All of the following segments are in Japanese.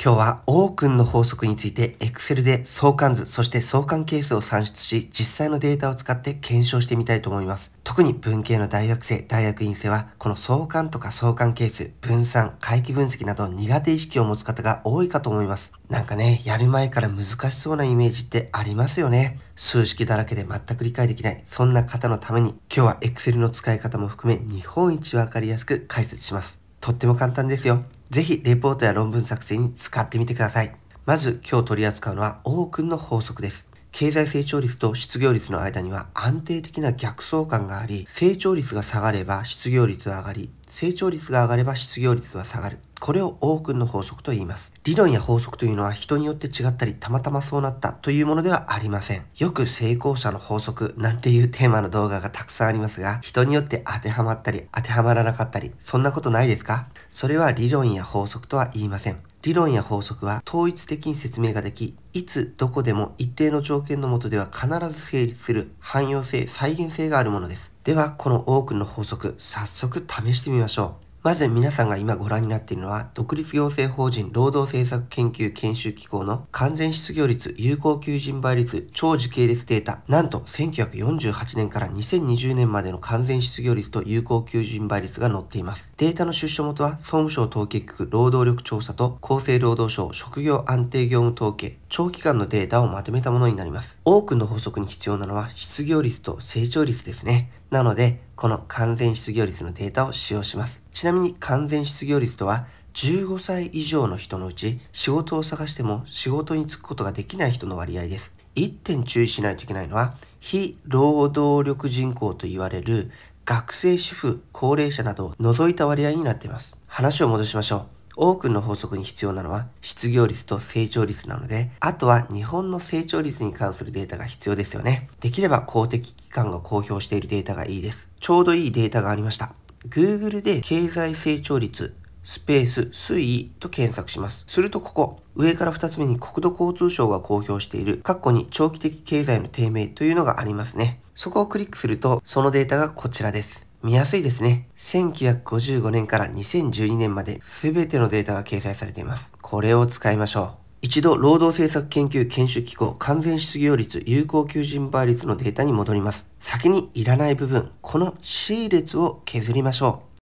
今日はオークンの法則について Excel で相関図、そして相関係数を算出し、実際のデータを使って検証してみたいと思います。特に文系の大学生、大学院生は、この相関とか相関係数、分散、回帰分析など苦手意識を持つ方が多いかと思います。なんかね、やる前から難しそうなイメージってありますよね。数式だらけで全く理解できない、そんな方のために、今日は Excel の使い方も含め日本一わかりやすく解説します。とっても簡単ですよ。ぜひレポートや論文作成に使ってみてください。まず今日取り扱うのはオークンの法則です。経済成長率と失業率の間には安定的な逆相関があり、成長率が下がれば失業率は上がり、成長率が上がれば失業率は下がる。これをオークンの法則と言います。理論や法則というのは人によって違ったりたまたまそうなったというものではありません。よく成功者の法則なんていうテーマの動画がたくさんありますが、人によって当てはまったり当てはまらなかったり、そんなことないですかそれは理論や法則とは言いません。理論や法則は統一的に説明ができ、いつどこでも一定の条件のもとでは必ず成立する汎用性、再現性があるものです。では、この多くの法則、早速試してみましょう。まず皆さんが今ご覧になっているのは、独立行政法人労働政策研究研修機構の完全失業率、有効求人倍率、超時系列データ、なんと1948年から2020年までの完全失業率と有効求人倍率が載っています。データの出所元は、総務省統計局労働力調査と厚生労働省職業安定業務統計、長期間のデータをまとめたものになります。多くの法則に必要なのは失業率と成長率ですね。なので、この完全失業率のデータを使用します。ちなみに完全失業率とは、15歳以上の人のうち仕事を探しても仕事に就くことができない人の割合です。1点注意しないといけないのは、非労働力人口と言われる学生主婦、高齢者などを除いた割合になっています。話を戻しましょう。多くの法則に必要なのは失業率と成長率なので、あとは日本の成長率に関するデータが必要ですよね。できれば公的機関が公表しているデータがいいです。ちょうどいいデータがありました。Google で経済成長率、スペース、推移と検索します。するとここ、上から2つ目に国土交通省が公表している、括弧に長期的経済の低迷というのがありますね。そこをクリックすると、そのデータがこちらです。見やすいですね。1955年から2012年まで全てのデータが掲載されています。これを使いましょう。一度、労働政策研究研修機構完全失業率有効求人倍率のデータに戻ります。先にいらない部分、この C 列を削りましょう。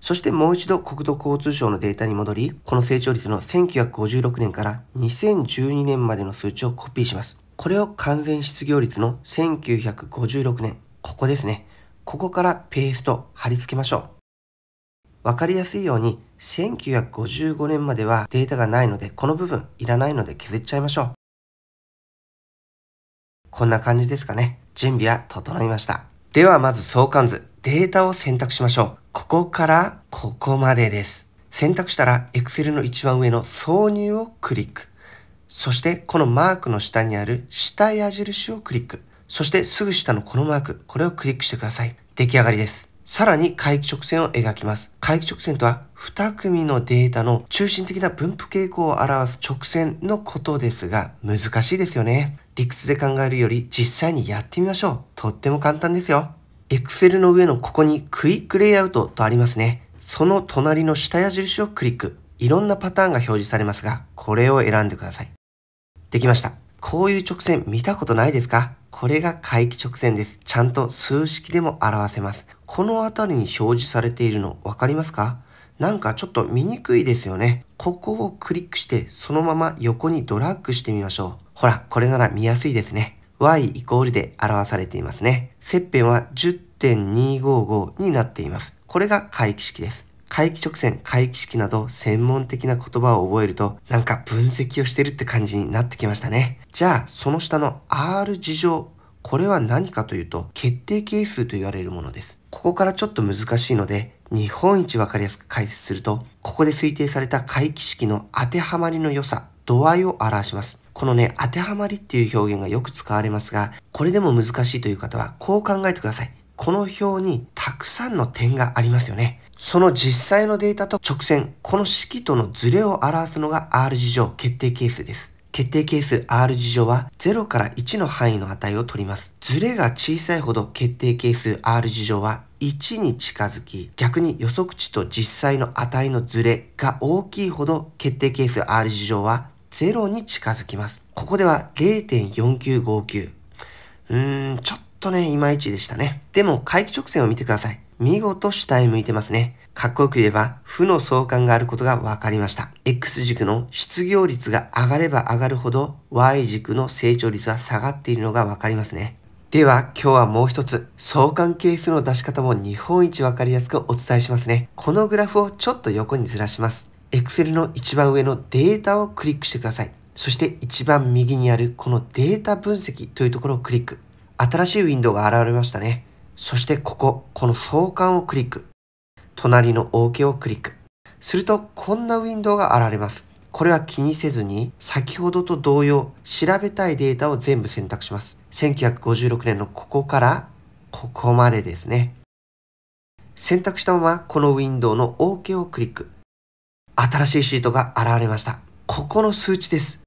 そしてもう一度国土交通省のデータに戻り、この成長率の1956年から2012年までの数値をコピーします。これを完全失業率の1956年、ここですね。ここからペースト貼り付けましょう。わかりやすいように、1955年まではデータがないので、この部分いらないので削っちゃいましょう。こんな感じですかね。準備は整いました。ではまず相関図、データを選択しましょう。ここからここまでです。選択したら Excel の一番上の挿入をクリック。そしてこのマークの下にある下矢印をクリック。そしてすぐ下のこのマーク、これをクリックしてください。出来上がりです。さらに回帰直線を描きます。回帰直線とは2組のデータの中心的な分布傾向を表す直線のことですが難しいですよね。理屈で考えるより実際にやってみましょう。とっても簡単ですよ。Excel の上のここにクイックレイアウトとありますね。その隣の下矢印をクリック。いろんなパターンが表示されますが、これを選んでください。できました。こういう直線見たことないですかこれが回帰直線です。ちゃんと数式でも表せます。この辺りに表示されているの分かりますかなんかちょっと見にくいですよね。ここをクリックしてそのまま横にドラッグしてみましょう。ほら、これなら見やすいですね。y イコールで表されていますね。切片は10.255になっています。これが回帰式です。回帰直線、回帰式など専門的な言葉を覚えると、なんか分析をしてるって感じになってきましたね。じゃあ、その下の R 事情。これは何かというと、決定係数と言われるものです。ここからちょっと難しいので、日本一わかりやすく解説すると、ここで推定された回帰式の当てはまりの良さ、度合いを表します。このね、当てはまりっていう表現がよく使われますが、これでも難しいという方は、こう考えてください。この表にたくさんの点がありますよね。その実際のデータと直線、この式とのズレを表すのが R 事情決定係数です。決定係数 R 事情は0から1の範囲の値を取ります。ズレが小さいほど決定係数 R 事情は1に近づき、逆に予測値と実際の値のズレが大きいほど決定係数 R 事情は0に近づきます。ここでは0.4959。うーん、ちょっとね、いまいちでしたね。でも、回帰直線を見てください。見事下へ向いてますね。かっこよく言えば、負の相関があることが分かりました。X 軸の失業率が上がれば上がるほど、Y 軸の成長率は下がっているのが分かりますね。では今日はもう一つ相関係数の出し方も日本一わかりやすくお伝えしますね。このグラフをちょっと横にずらします。Excel の一番上のデータをクリックしてください。そして一番右にあるこのデータ分析というところをクリック。新しいウィンドウが現れましたね。そしてここ、この相関をクリック。隣の OK をクリック。すると、こんなウィンドウが現れます。これは気にせずに、先ほどと同様、調べたいデータを全部選択します。1956年のここから、ここまでですね。選択したまま、このウィンドウの OK をクリック。新しいシートが現れました。ここの数値です。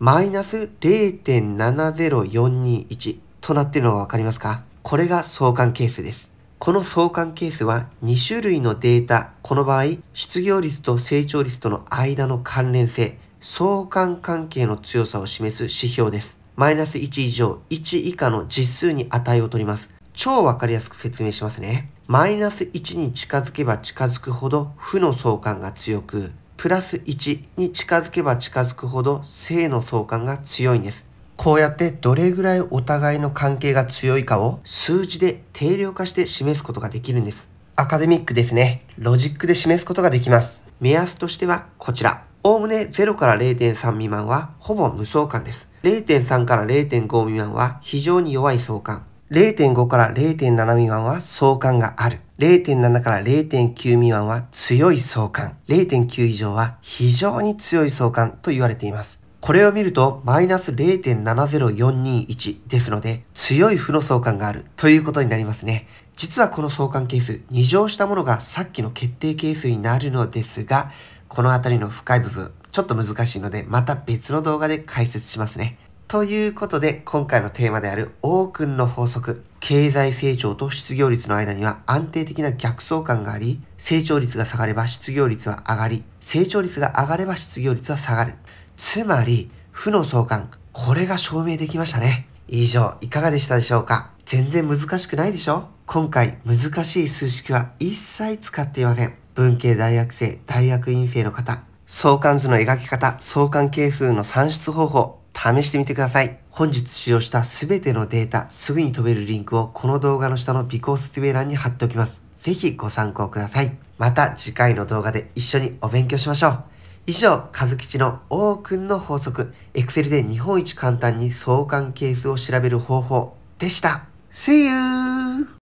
マイナス0.70421となっているのがわかりますかこれが相関係数です。この相関係数は2種類のデータ、この場合、失業率と成長率との間の関連性、相関関係の強さを示す指標です。マイナス1以上、1以下の実数に値を取ります。超わかりやすく説明しますね。マイナス1に近づけば近づくほど負の相関が強く、プラス1に近づけば近づくほど正の相関が強いんです。こうやってどれぐらいお互いの関係が強いかを数字で定量化して示すことができるんです。アカデミックですね。ロジックで示すことができます。目安としてはこちら。おおむね0から0.3未満はほぼ無相関です。0.3から0.5未満は非常に弱い相関。0.5から0.7未満は相関がある。0.7から0.9未満は強い相関。0.9以上は非常に強い相関と言われています。これを見ると、マイナス0.70421ですので、強い負の相関があるということになりますね。実はこの相関係数、2乗したものがさっきの決定係数になるのですが、この辺りの深い部分、ちょっと難しいので、また別の動画で解説しますね。ということで、今回のテーマであるオークンの法則、経済成長と失業率の間には安定的な逆相関があり、成長率が下がれば失業率は上がり、成長率が上がれば失業率は下がる。つまり、負の相関。これが証明できましたね。以上、いかがでしたでしょうか全然難しくないでしょ今回、難しい数式は一切使っていません。文系大学生、大学院生の方、相関図の描き方、相関係数の算出方法、試してみてください。本日使用したすべてのデータ、すぐに飛べるリンクをこの動画の下の備考説明欄に貼っておきます。ぜひご参考ください。また次回の動画で一緒にお勉強しましょう。以上、和吉の王ンの法則、Excel で日本一簡単に相関係数を調べる方法でした。See you!